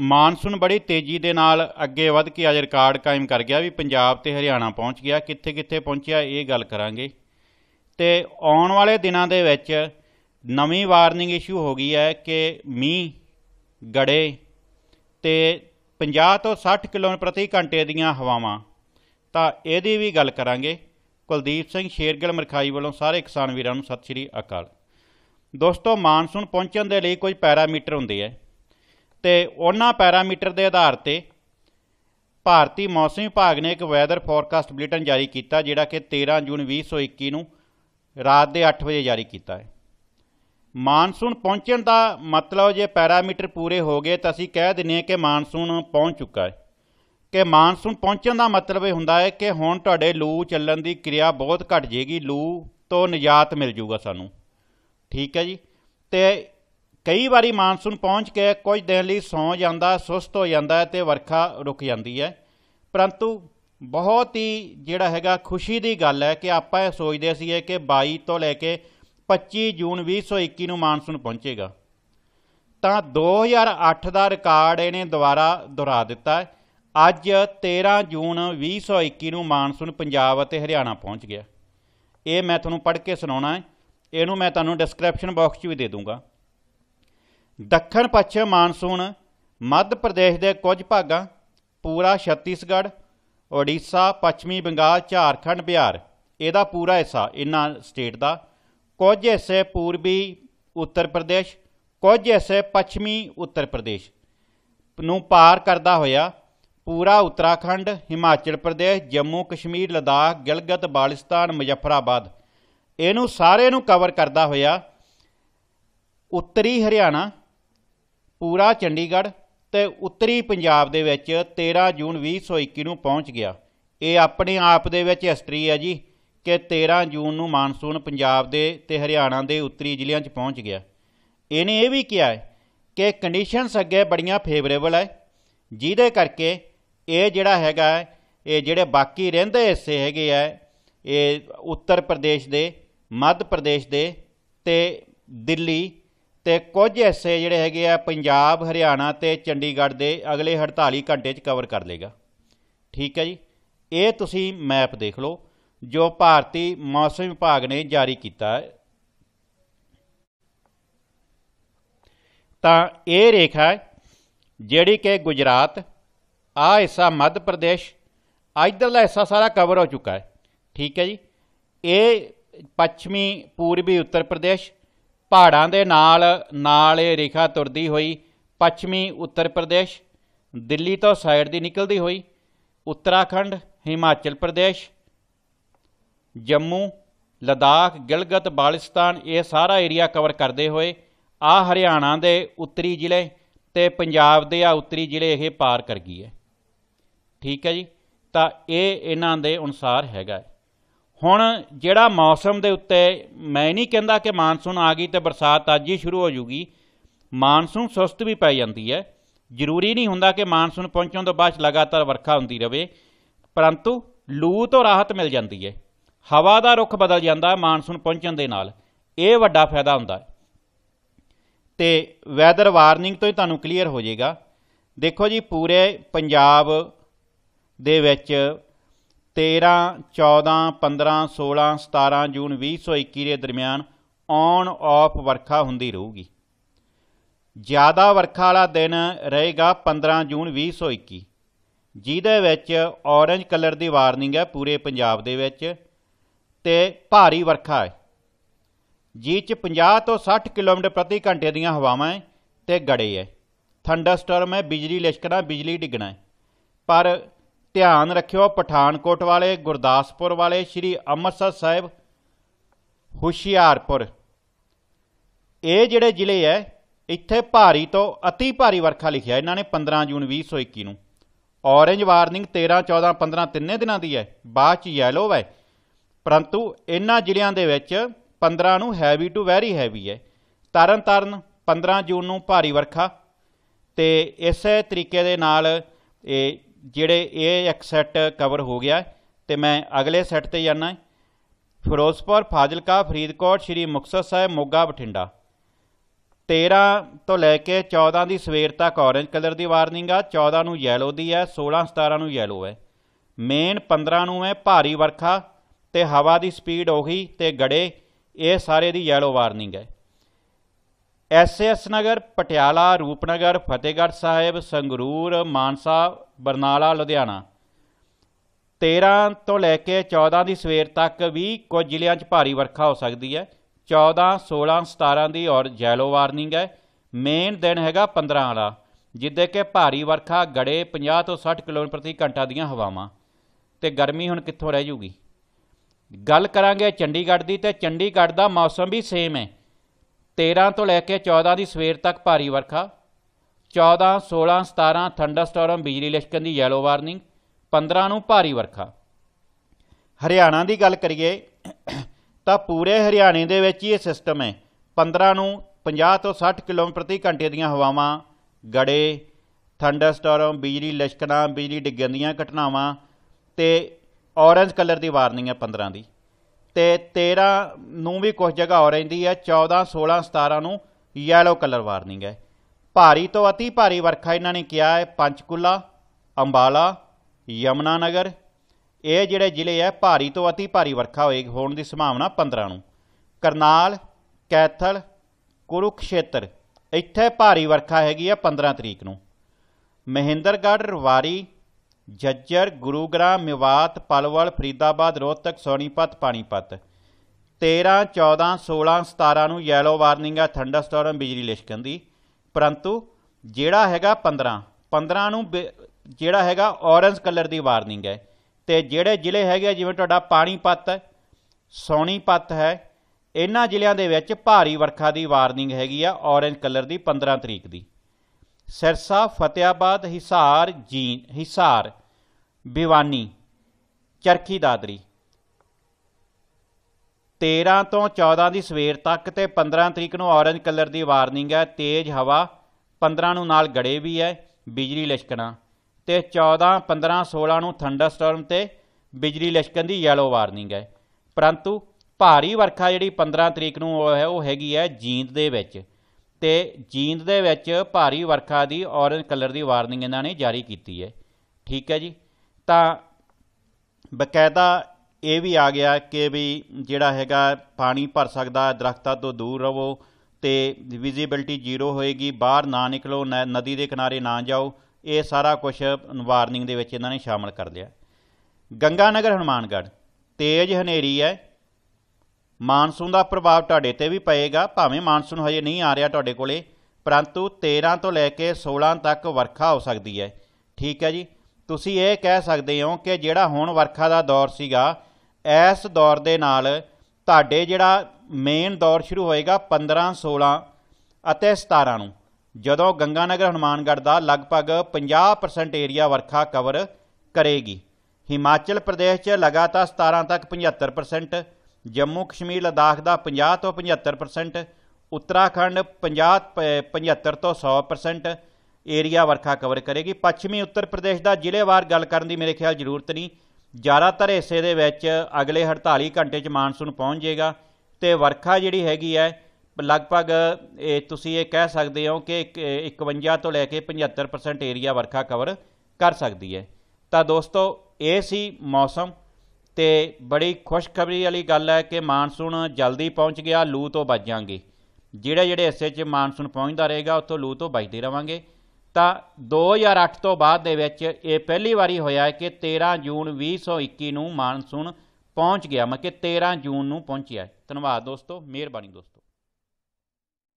monsoon ਬੜੀ ਤੇਜ਼ੀ ਦੇ ਨਾਲ ਅੱਗੇ ਵੱਧ ਕੇ ਅੱਜ ਰਿਕਾਰਡ ਕਾਇਮ ਕਰ ਗਿਆ ਵੀ ਪੰਜਾਬ ਤੇ ਹਰਿਆਣਾ ਪਹੁੰਚ ਗਿਆ ਕਿੱਥੇ-ਕਿੱਥੇ ਪਹੁੰਚਿਆ ਇਹ ਗੱਲ ਕਰਾਂਗੇ ਤੇ ਆਉਣ ਵਾਲੇ ਦਿਨਾਂ ਦੇ ਵਿੱਚ ਨਵੀਂ ਵਾਰਨਿੰਗ ਇਸ਼ੂ ਹੋ ਗਈ ਹੈ ਕਿ ਮੀਂਹ ਗੜੇ ਤੇ 50 ਤੋਂ 60 ਕਿਲੋਮੀਟਰ ਪ੍ਰਤੀ ਘੰਟੇ ਦੀਆਂ ਹਵਾਵਾਂ ਤਾਂ ਇਹਦੀ ਵੀ ਗੱਲ ਕਰਾਂਗੇ ਕੁਲਦੀਪ ਸਿੰਘ ਸ਼ੇਰਗਿਲ ਮਰਖਾਈ ਵੱਲੋਂ ਸਾਰੇ ਕਿਸਾਨ ਵੀਰਾਂ ਨੂੰ ਸਤਿ ਸ੍ਰੀ ਅਕਾਲ ਦੋਸਤੋ ਮਾਨਸੂਨ ਪਹੁੰਚਣ ਦੇ ਲਈ ਕੋਈ ਪੈਰਾਮੀਟਰ ਹੁੰਦੇ ਹੈ ਤੇ ਉਹਨਾਂ ਪੈਰਾਮੀਟਰ ਦੇ ਆਧਾਰ ਤੇ ਭਾਰਤੀ ਮੌਸਮ ਵਿਭਾਗ ਨੇ ਇੱਕ ਵੈਦਰ ਫੋਰਕਾਸਟ ਬੁਲੇਟਿਨ ਜਾਰੀ ਕੀਤਾ ਜਿਹੜਾ ਕਿ 13 ਜੂਨ 2021 ਨੂੰ ਰਾਤ ਦੇ 8 ਵਜੇ ਜਾਰੀ ਕੀਤਾ ਹੈ ਮਾਨਸੂਨ ਪਹੁੰਚਣ ਦਾ ਮਤਲਬ ਜੇ ਪੈਰਾਮੀਟਰ ਪੂਰੇ ਹੋ ਗਏ ਤਾਂ ਅਸੀਂ ਕਹਿ ਦਿੰਨੇ ਕਿ ਮਾਨਸੂਨ ਪਹੁੰਚ ਚੁੱਕਾ ਹੈ ਕਿ ਮਾਨਸੂਨ ਪਹੁੰਚਣ ਦਾ ਮਤਲਬ ਇਹ ਹੁੰਦਾ ਹੈ ਕਿ ਹੁਣ ਤੁਹਾਡੇ ਲੂ ਚੱਲਣ ਦੀ ਕਿਰਿਆ ਬਹੁਤ ਘਟ ਜੇਗੀ ਲੂ ਤੋਂ ਨਿਜਾਤ ਮਿਲ ਜੂਗਾ ਸਾਨੂੰ ਠੀਕ ਹੈ ਜੀ ਤੇ ਕਈ ਵਾਰੀ ਮਾਨਸੂਨ ਪਹੁੰਚ ਕੇ ਕੁਝ ਦਿਨ ਲਈ ਸੌਂ ਜਾਂਦਾ ਸੁਸਤ ਹੋ ਜਾਂਦਾ ਤੇ ਵਰਖਾ ਰੁਕ ਜਾਂਦੀ ਹੈ ਪਰੰਤੂ ਬਹੁਤ ਹੀ ਜਿਹੜਾ ਹੈਗਾ ਖੁਸ਼ੀ ਦੀ ਗੱਲ ਹੈ ਕਿ ਆਪਾਂ ਇਹ ਸੋਚਦੇ ਸੀ ਕਿ 22 ਤੋਂ ਲੈ ਕੇ 25 ਜੂਨ 2021 ਨੂੰ ਮਾਨਸੂਨ ਪਹੁੰਚੇਗਾ ਤਾਂ 2008 ਦਾ ਰਿਕਾਰਡ ਇਹਨੇ ਦੁਬਾਰਾ ਦੁਹਰਾ ਦਿੱਤਾ ਅੱਜ 13 ਜੂਨ 2021 ਨੂੰ ਮਾਨਸੂਨ ਪੰਜਾਬ ਅਤੇ ਹਰਿਆਣਾ ਪਹੁੰਚ ਗਿਆ ਇਹ ਮੈਂ ਤੁਹਾਨੂੰ ਪੜ੍ਹ ਕੇ ਸੁਣਾਉਣਾ ਹੈ ਇਹਨੂੰ ਮੈਂ ਤੁਹਾਨੂੰ ਡਿਸਕ੍ਰਿਪਸ਼ਨ ਬਾਕਸ 'ਚ ਵੀ ਦੇ ਦੂੰਗਾ ਦੱਖਣ ਪੱਛਮ ਮਾਨਸੂਨ ਮੱਧ ਪ੍ਰਦੇਸ਼ ਦੇ ਕੁਝ ਭਾਗਾਂ ਪੂਰਾ ਛੱਤੀਸਗੜ੍ਹ ਓਡੀਸ਼ਾ ਪੱਛਮੀ ਬੰਗਾਲ ਝਾਰਖੰਡ ਬਿਹਾਰ ਇਹਦਾ ਪੂਰਾ ਹਿੱਸਾ ਇਹਨਾਂ ਸਟੇਟ ਦਾ ਕੁਝ ਹਿੱਸੇ ਪੂਰਬੀ ਉੱਤਰ ਪ੍ਰਦੇਸ਼ ਕੁਝ ਹਿੱਸੇ ਪੱਛਮੀ ਉੱਤਰ ਪ੍ਰਦੇਸ਼ ਨੂੰ ਪਾਰ ਕਰਦਾ ਹੋਇਆ ਪੂਰਾ ਉੱਤਰਾਖੰਡ ਹਿਮਾਚਲ ਪ੍ਰਦੇਸ਼ ਜੰਮੂ ਕਸ਼ਮੀਰ ਲਦਾਖ ਗਿਲਗਤ ਬਾਲਿਸਤਾਨ ਮੁਜ਼ੱਫਰਾਬਾਦ ਇਹਨੂੰ ਸਾਰੇ ਨੂੰ ਕਵਰ ਕਰਦਾ ਹੋਇਆ ਉੱਤਰੀ ਹਰਿਆਣਾ ਪੂਰਾ ਚੰਡੀਗੜ੍ਹ ਤੇ ਉੱਤਰੀ ਪੰਜਾਬ ਦੇ ਵਿੱਚ 13 ਜੂਨ 2021 ਨੂੰ ਪਹੁੰਚ ਗਿਆ ਇਹ ਆਪਣੇ ਆਪ ਦੇ ਵਿੱਚ ਹਿਸਟਰੀ ਹੈ ਜੀ ਕਿ 13 ਜੂਨ ਨੂੰ ਮਾਨਸੂਨ ਪੰਜਾਬ ਦੇ ਤੇ ਹਰਿਆਣਾ ਦੇ ਉੱਤਰੀ ਜ਼ਿਲ੍ਹਿਆਂ 'ਚ ਪਹੁੰਚ ਗਿਆ ਇਹਨੇ ਇਹ ਵੀ ਕਿਹਾ ਹੈ ਕਿ ਕੰਡੀਸ਼ਨਸ ਅੱਗੇ ਬੜੀਆਂ ਫੇਵਰੇਬਲ ਹੈ ਜਿਹਦੇ ਕਰਕੇ ਇਹ ਜਿਹੜਾ ਹੈਗਾ ਇਹ ਜਿਹੜੇ ਬਾਕੀ ਰਹਿੰਦੇ ਹਿੱਸੇ ਹੈਗੇ ਆ ਇਹ ਉੱਤਰ ਪ੍ਰਦੇਸ਼ ਦੇ ਮੱਧ ਪ੍ਰਦੇਸ਼ ਦੇ ਤੇ ਦਿੱਲੀ ਤੇ ਕੁਝ ਐਸੇ ਜਿਹੜੇ ਹੈਗੇ ਆ ਪੰਜਾਬ ਹਰਿਆਣਾ ਤੇ ਚੰਡੀਗੜ੍ਹ ਦੇ ਅਗਲੇ 48 ਘੰਟੇ 'ਚ ਕਵਰ ਕਰ ਲੇਗਾ ਠੀਕ ਹੈ ਜੀ ਇਹ ਤੁਸੀਂ ਮੈਪ ਦੇਖ ਲਓ ਜੋ ਭਾਰਤੀ ਮੌਸਮ ਵਿਭਾਗ ਨੇ ਜਾਰੀ ਕੀਤਾ ਹੈ ਤਾਂ ਇਹ ਰੇਖਾ ਜਿਹੜੀ ਕਿ ਗੁਜਰਾਤ ਆ ਹਿੱਸਾ ਮੱਧ ਪ੍ਰਦੇਸ਼ ਇਧਰਲਾ ਹਿੱਸਾ ਸਾਰਾ ਕਵਰ ਹੋ ਚੁੱਕਾ ਹੈ ਠੀਕ ਹੈ ਜੀ ਇਹ ਪੱਛਮੀ ਪੂਰਬੀ ਉੱਤਰ ਪ੍ਰਦੇਸ਼ ਪਹਾੜਾਂ ਦੇ ਨਾਲ ਨਾਲ ਇਹ ਰੇਖਾ ਤੁਰਦੀ ਹੋਈ ਪੱਛਮੀ ਉੱਤਰ ਪ੍ਰਦੇਸ਼ ਦਿੱਲੀ ਤੋਂ ਸਾਈਡ ਦੀ ਨਿਕਲਦੀ ਹੋਈ ਉੱਤਰਾਖੰਡ ਹਿਮਾਚਲ ਪ੍ਰਦੇਸ਼ ਜੰਮੂ ਲਦਾਖ ਗਿਲਗਤ ਬਾਲਿਸਤਾਨ ਇਹ ਸਾਰਾ ਏਰੀਆ ਕਵਰ ਕਰਦੇ ਹੋਏ ਆ ਹਰਿਆਣਾ ਦੇ ਉੱਤਰੀ ਜ਼ਿਲ੍ਹੇ ਤੇ ਪੰਜਾਬ ਦੇ ਆ ਉੱਤਰੀ ਜ਼ਿਲ੍ਹੇ ਇਹ ਪਾਰ ਕਰ ਗਈ ਹੈ ਠੀਕ ਹੈ ਜੀ ਤਾਂ ਇਹ ਇਹਨਾਂ ਦੇ ਅਨੁਸਾਰ ਹੈਗਾ ਹੁਣ ਜਿਹੜਾ ਮੌਸਮ ਦੇ ਉੱਤੇ ਮੈਂ ਨਹੀਂ ਕਹਿੰਦਾ ਕਿ ਮਾਨਸੂਨ ਆ ਗਈ ਤੇ ਬਰਸਾਤ ਅੱਜ ਹੀ ਸ਼ੁਰੂ ਹੋ ਜੂਗੀ ਮਾਨਸੂਨ ਸੁਸਤ ਵੀ ਪੈ ਜਾਂਦੀ ਹੈ ਜ਼ਰੂਰੀ ਨਹੀਂ ਹੁੰਦਾ ਕਿ ਮਾਨਸੂਨ ਪਹੁੰਚਣ ਤੋਂ ਬਾਅਦ ਲਗਾਤਾਰ ਵਰਖਾ ਹੁੰਦੀ ਰਹੇ ਪਰੰਤੂ ਲੂ ਤੋਂ ਰਾਹਤ ਮਿਲ ਜਾਂਦੀ ਹੈ ਹਵਾ ਦਾ ਰੁਖ ਬਦਲ ਜਾਂਦਾ ਹੈ ਮਾਨਸੂਨ ਪਹੁੰਚਣ ਦੇ ਨਾਲ ਇਹ ਵੱਡਾ ਫਾਇਦਾ ਹੁੰਦਾ ਹੈ ਤੇ ਵੈਦਰ ਵਾਰਨਿੰਗ ਤੋਂ ਹੀ ਤੁਹਾਨੂੰ ਕਲੀਅਰ ਹੋ ਜਾਏਗਾ ਦੇਖੋ ਜੀ ਪੂਰੇ ਪੰਜਾਬ ਦੇ ਵਿੱਚ 13 14 15 16 17 ਜੂਨ 2021 ਦੇ ਦਰਮਿਆਨ ਔਨ ਆਫ ਵਰਖਾ ਹੁੰਦੀ ਰਹੂਗੀ ਜ਼ਿਆਦਾ ਵਰਖਾ ਵਾਲਾ ਦਿਨ ਰਹੇਗਾ 15 ਜੂਨ 2021 ਜਿਹਦੇ ਵਿੱਚ ਔਰੇਂਜ ਕਲਰ ਦੀ ਵਾਰਨਿੰਗ ਹੈ ਪੂਰੇ ਪੰਜਾਬ ਦੇ ਵਿੱਚ ਤੇ ਭਾਰੀ ਵਰਖਾ ਹੈ ਜੀ ਚ 50 ਤੋਂ 60 ਕਿਲੋਮੀਟਰ ਪ੍ਰਤੀ ਘੰਟੇ ਦੀਆਂ ਹਵਾਵਾਂ ਤੇ ਗੜੇ ਹੈ ਥੰਡਰਸਟਾਰਮ ਹੈ ਬਿਜਲੀ ਲਿਸ਼ਕਣਾ ਬਿਜਲੀ ਡਿੱਗਣਾ ਪਰ ਧਿਆਨ ਰੱਖਿਓ ਪਠਾਨਕੋਟ ਵਾਲੇ ਗੁਰਦਾਸਪੁਰ ਵਾਲੇ ਸ੍ਰੀ ਅੰਮ੍ਰਿਤਸਰ ਸਾਹਿਬ ਹੁਸ਼ਿਆਰਪੁਰ ਇਹ ਜਿਹੜੇ ਜ਼ਿਲ੍ਹੇ ਐ ਇੱਥੇ ਭਾਰੀ ਤੋਂ ਅਤੀ ਭਾਰੀ ਵਰਖਾ ਲਿਖਿਆ ਇਹਨਾਂ ਨੇ 15 ਜੂਨ 2021 ਨੂੰ ਔਰੇਂਜ ਵਾਰਨਿੰਗ 13 14 15 ਤਿੰਨੇ ਦਿਨਾਂ ਦੀ ਐ ਬਾਅਦ ਚ ਯੈਲੋ ਐ ਪਰੰਤੂ ਇਹਨਾਂ ਜ਼ਿਲ੍ਹਿਆਂ ਦੇ ਵਿੱਚ 15 ਨੂੰ ਹੈਵੀ ਟੂ ਵੈਰੀ ਹੈਵੀ ਐ ਤਰਨ ਤਰਨ 15 ਜੂਨ ਨੂੰ ਭਾਰੀ ਵਰਖਾ ਤੇ ਇਸੇ ਤਰੀਕੇ ਦੇ ਨਾਲ ਇਹ ਜਿਹੜੇ ਇਹ ਇੱਕ ਸੈੱਟ ਕਵਰ ਹੋ ਗਿਆ ਤੇ ਮੈਂ ਅਗਲੇ ਸੈੱਟ ਤੇ ਜਾਣਾ ਫਿਰੋਜ਼ਪੁਰ ਫਾਜ਼ਿਲਕਾ ਫਰੀਦਕੋਟ ਸ਼੍ਰੀ ਮੁਕਤਸਰ ਸਾਹਿਬ ਮੋਗਾ ਬਠਿੰਡਾ 13 ਤੋਂ ਲੈ ਕੇ 14 ਦੀ ਸਵੇਰ ਤੱਕ ਔਰੇਂਜ ਕਲਰ ਦੀ ਵਾਰਨਿੰਗ ਆ 14 ਨੂੰ ਯੈਲੋ ਦੀ ਹੈ 16 17 ਨੂੰ ਯੈਲੋ ਹੈ ਮੇਨ 15 ਨੂੰ ਹੈ ਭਾਰੀ ਵਰਖਾ ਤੇ ਹਵਾ ਦੀ ਸਪੀਡ ਉਹੀ ਤੇ ਗੜੇ ਇਹ ਸਾਰੇ ਦੀ ਯੈਲੋ ਵਾਰਨਿੰਗ ਹੈ ਐਸਐਸ ਨਗਰ ਪਟਿਆਲਾ ਰੂਪਨਗਰ ਫਤਿਹਗੜ੍ਹ ਸਾਹਿਬ ਸੰਗਰੂਰ ਮਾਨਸਾ ਬਰਨਾਲਾ ਲੁਧਿਆਣਾ 13 ਤੋਂ ਲੈ ਕੇ 14 ਦੀ ਸਵੇਰ ਤੱਕ ਵੀ ਕੁਝ ਜ਼ਿਲ੍ਹਿਆਂ 'ਚ ਭਾਰੀ ਵਰਖਾ ਹੋ ਸਕਦੀ ਹੈ 14 16 17 ਦੀ ਔਰ ਜੈਲੋ ਵਾਰਨਿੰਗ ਹੈ ਮੇਨ ਦਿਨ ਹੈਗਾ 15 ਵਾਲਾ ਜਿੱਦੇ ਕਿ ਭਾਰੀ ਵਰਖਾ ਗੜੇ 50 ਤੋਂ 60 ਕਿਲੋਮੀਟਰ ਪ੍ਰਤੀ ਘੰਟਾ ਦੀਆਂ ਹਵਾਵਾਂ ਤੇ ਗਰਮੀ ਹੁਣ ਕਿੱਥੋਂ ਰਹਿ ਜੂਗੀ ਗੱਲ ਕਰਾਂਗੇ ਚੰਡੀਗੜ੍ਹ ਦੀ ਤੇ ਚੰਡੀਗੜ੍ਹ ਦਾ ਮੌਸਮ ਵੀ ਸੇਮ ਹੈ 13 ਤੋਂ ਲੈ ਕੇ 14 ਦੀ ਸਵੇਰ ਤੱਕ ਭਾਰੀ ਵਰਖਾ 14 16 17 ਥੰਡਰਸਟਾਰਮ ਬਿਜਲੀ ਲਿਸ਼ਕਣ ਦੀ ਯੈਲੋ ਵਾਰਨਿੰਗ 15 ਨੂੰ ਭਾਰੀ ਵਰਖਾ ਹਰਿਆਣਾ ਦੀ ਗੱਲ ਕਰੀਏ ਤਾਂ ਪੂਰੇ ਹਰਿਆਣੇ ਦੇ ਵਿੱਚ ਇਹ ਸਿਸਟਮ ਹੈ 15 ਨੂੰ 50 ਤੋਂ 60 ਕਿਲੋਮੀਟਰ ਪ੍ਰਤੀ ਘੰਟੇ ਦੀਆਂ ਹਵਾਵਾਂ ਗੜੇ ਥੰਡਰਸਟਾਰਮ ਬਿਜਲੀ ਲਿਸ਼ਕਣਾ ਬਿਜਲੀ ਡਿੱਗਣ ਦੀਆਂ ਘਟਨਾਵਾਂ ਤੇ ਔਰੇਂਜ ਕਲਰ ਦੀ ਵਾਰਨਿੰਗ ਹੈ 15 ਦੀ ਤੇ 13 ਨੂੰ ਵੀ ਕੁਝ ਜਗ੍ਹਾ ਹੋ ਦੀ ਹੈ 14 16 17 ਨੂੰ ਯੈਲੋ ਕਲਰ ਵਾਰਨਿੰਗ ਹੈ ਭਾਰੀ ਤੋਂ ਅਤੀ ਭਾਰੀ ਵਰਖਾ ਇਹਨਾਂ ਨੇ ਕਿਹਾ ਹੈ ਪੰਚਕੁਲਾ ਅੰਬਾਲਾ ਯਮਨਾ ਨਗਰ ਇਹ ਜਿਹੜੇ ਜ਼ਿਲ੍ਹੇ ਹੈ ਭਾਰੀ ਤੋਂ ਅਤੀ ਭਾਰੀ ਵਰਖਾ ਹੋਏ ਹੋਣ ਦੀ ਸੰਭਾਵਨਾ 15 ਨੂੰ ਕਰਨਾਲ ਕੈਥਲ ਕੁਰੂਖੇਤਰ ਇੱਥੇ ਭਾਰੀ ਵਰਖਾ ਹੈਗੀ ਹੈ 15 ਤਰੀਕ ਨੂੰ ਮਹਿੰਦਰਗੜ੍ਹ ਰਵਾਰੀ ਜੱਜਰ ਗੁਰੂਗ੍ਰਾਮ ਮਿਵਾਤ ਪਲਵਲ ਫਰੀਦਾਬਾਦ ਰੋਹਤਕ ਸੋਨੀਪਤ ਪਾਣੀਪਤ 13 14 16 17 ਨੂੰ ਯੈਲੋ ਵਾਰਨਿੰਗ ਹੈ ਥੰਡਰਸਟਾਰਮ ਬਿਜਲੀ ਲਿਸ਼ਕਣ ਦੀ ਪਰੰਤੂ ਜਿਹੜਾ ਹੈਗਾ 15 15 ਨੂੰ ਜਿਹੜਾ ਹੈਗਾ ਔਰੇਂਜ ਕਲਰ ਦੀ ਵਾਰਨਿੰਗ ਹੈ ਤੇ ਜਿਹੜੇ ਜ਼ਿਲ੍ਹੇ ਹੈਗੇ ਜਿਵੇਂ ਤੁਹਾਡਾ ਪਾਣੀਪਤ ਹੈ ਸੌਣੀਪਤ ਹੈ ਇਹਨਾਂ ਜ਼ਿਲ੍ਹਿਆਂ ਦੇ ਵਿੱਚ ਭਾਰੀ ਵਰਖਾ ਦੀ ਵਾਰਨਿੰਗ ਹੈਗੀ ਆ ਔਰੇਂਜ ਕਲਰ ਦੀ 15 ਤਰੀਕ ਦੀ ਸਿਰਸਾ ਫਤਿਆਬਾਦ ਹਿਸਾਰ ਜੀਨ ਹਿਸਾਰ ਭਿਵਾਨੀ ਚਰਖੀ ਦਾਦਰੀ 13 ਤੋਂ 14 ਦੀ ਸਵੇਰ ਤੱਕ ਤੇ 15 ਤਰੀਕ ਨੂੰ ਔਰੇਂਜ ਕਲਰ ਦੀ ਵਾਰਨਿੰਗ ਹੈ ਤੇਜ਼ ਹਵਾ 15 ਨੂੰ ਨਾਲ ਗੜੇ ਵੀ ਹੈ ਬਿਜਲੀ ਲਿਸ਼ਕਣਾ ਤੇ 14 15 16 ਨੂੰ ਥੰਡਰਸਟਾਰਮ ਤੇ ਬਿਜਲੀ ਲਿਸ਼ਕਣ ਦੀ ਯੈਲੋ ਵਾਰਨਿੰਗ ਹੈ ਪਰੰਤੂ ਭਾਰੀ ਵਰਖਾ ਜਿਹੜੀ 15 ਤਰੀਕ ਨੂੰ ਹੈ ਉਹ ਹੈਗੀ ਹੈ ਜੀਂਦ ਦੇ ਵਿੱਚ ਤੇ ਜੀਂਦ ਦੇ ਵਿੱਚ ਭਾਰੀ ਵਰਖਾ ਦੀ ਔਰੇਂਜ ਕਲਰ ਦੀ ਵਾਰਨਿੰਗ ਇਹਨਾਂ ਨੇ ਜਾਰੀ ਕੀਤੀ ਹੈ ਠੀਕ ਹੈ ਜੀ ਤਾਂ ਬਕਾਇਦਾ ਇਹ ਵੀ ਆ ਗਿਆ ਕਿ ਵੀ ਜਿਹੜਾ ਹੈਗਾ ਪਾਣੀ ਭਰ ਸਕਦਾ ਦਰਖਤਾਂ ਤੋਂ ਦੂਰ ਰਹੋ ਤੇ ਵਿਜ਼ਿਬਿਲਟੀ ਜ਼ੀਰੋ ਹੋਏਗੀ ਬਾਹਰ ਨਾ ਨਿਕਲੋ ਨਦੀ ਦੇ ਕਿਨਾਰੇ ਨਾ ਜਾਓ ਇਹ ਸਾਰਾ ਕੁਝ ਵਾਰਨਿੰਗ ਦੇ ਵਿੱਚ ਇਹਨਾਂ ਨੇ ਸ਼ਾਮਲ ਕਰ ਲਿਆ ਗੰਗਾ ਨਗਰ ਹਨੂਮਾਨਗੜ ਤੇਜ਼ ਹਨੇਰੀ ਹੈ ਮਾਨਸੂਨ ਦਾ ਪ੍ਰਭਾਵ ਤੁਹਾਡੇ ਤੇ ਵੀ ਪਏਗਾ ਭਾਵੇਂ ਮਾਨਸੂਨ ਹਜੇ ਨਹੀਂ ਆ ਰਿਹਾ ਤੁਹਾਡੇ ਕੋਲੇ ਪਰੰਤੂ 13 ਤੋਂ ਲੈ ਕੇ 16 ਤੱਕ ਵਰਖਾ ਹੋ ਸਕਦੀ ਹੈ ਠੀਕ ਹੈ ਜੀ ਤੁਸੀਂ ਇਹ ਕਹਿ ਸਕਦੇ ਹੋ ਕਿ ਜਿਹੜਾ ਹੁਣ ਵਰਖਾ ਦਾ ਦੌਰ ਸੀਗਾ ਇਸ ਦੌਰ ਦੇ ਨਾਲ ਤੁਹਾਡੇ ਜਿਹੜਾ ਮੇਨ ਦੌਰ ਸ਼ੁਰੂ ਹੋਏਗਾ 15 16 ਅਤੇ 17 ਨੂੰ ਜਦੋਂ ਗੰਗਾਨਗਰ ਹਨੂਮਾਨਗੜ ਦਾ ਲਗਭਗ 50% ਏਰੀਆ ਵਰਖਾ ਕਵਰ ਕਰੇਗੀ ਹਿਮਾਚਲ ਪ੍ਰਦੇਸ਼ 'ਚ ਲਗਾਤਾਰ 17 ਤੱਕ 75% ਜੰਮੂ ਕਸ਼ਮੀਰ ਲਦਾਖ ਦਾ 50 ਤੋਂ 75% ਉੱਤਰਾਖੰਡ 50 75 ਤੋਂ 100% ਏਰੀਆ ਵਰਖਾ ਕਵਰ ਕਰੇਗੀ ਪੱਛਮੀ ਉੱਤਰ ਪ੍ਰਦੇਸ਼ ਦਾ ਜ਼ਿਲ੍ਹੇਵਾਰ ਗੱਲ ਕਰਨ ਦੀ ਮੇਰੇ ਖਿਆਲ ਜ਼ਰੂਰਤ ਨਹੀਂ ਜ਼ਿਆਦਾਤਰ ਹਿੱਸੇ ਦੇ ਵਿੱਚ ਅਗਲੇ 48 ਘੰਟੇ 'ਚ ਮਾਨਸੂਨ ਪਹੁੰਚ ਜਾਏਗਾ ਤੇ ਵਰਖਾ ਜਿਹੜੀ ਹੈਗੀ ਹੈ ਲਗਭਗ ਇਹ ਤੁਸੀਂ ਇਹ ਕਹਿ ਸਕਦੇ ਹੋ ਕਿ 51 ਤੋਂ ਲੈ ਕੇ 75% ਏਰੀਆ ਵਰਖਾ ਕਵਰ ਕਰ ਸਕਦੀ ਹੈ ਤਾਂ ਦੋਸਤੋ ਇਹ ਸੀ ਮੌਸਮ ਤੇ ਬੜੀ ਖੁਸ਼ਖਬਰੀ ਵਾਲੀ ਗੱਲ ਹੈ ਕਿ ਮਾਨਸੂਨ ਜਲਦੀ ਪਹੁੰਚ ਗਿਆ ਲੂ ਤੋਂ ਬਚ ਜਾਾਂਗੇ ਜਿਹੜੇ ਜਿਹੜੇ ਹਿੱਸੇ 'ਚ ਮਾਨਸੂਨ ਪਹੁੰਚਦਾ ਰਹੇਗਾ ਉੱਥੋਂ ਲੂ ਤੋਂ ਬਚਦੇ ਰਵਾਂਗੇ ਤਾਂ 2008 ਤੋਂ ਬਾਅਦ ਦੇ ਵਿੱਚ ਇਹ ਪਹਿਲੀ ਵਾਰੀ ਹੋਇਆ ਕਿ 13 ਜੂਨ 2021 ਨੂੰ ਮਾਨਸੂਨ ਪਹੁੰਚ ਗਿਆ ਮਤਲਬ ਕਿ 13 ਜੂਨ ਨੂੰ ਪਹੁੰਚਿਆ ਧੰਨਵਾਦ ਦੋਸਤੋ ਮਿਹਰਬਾਨੀ ਦੋਸਤੋ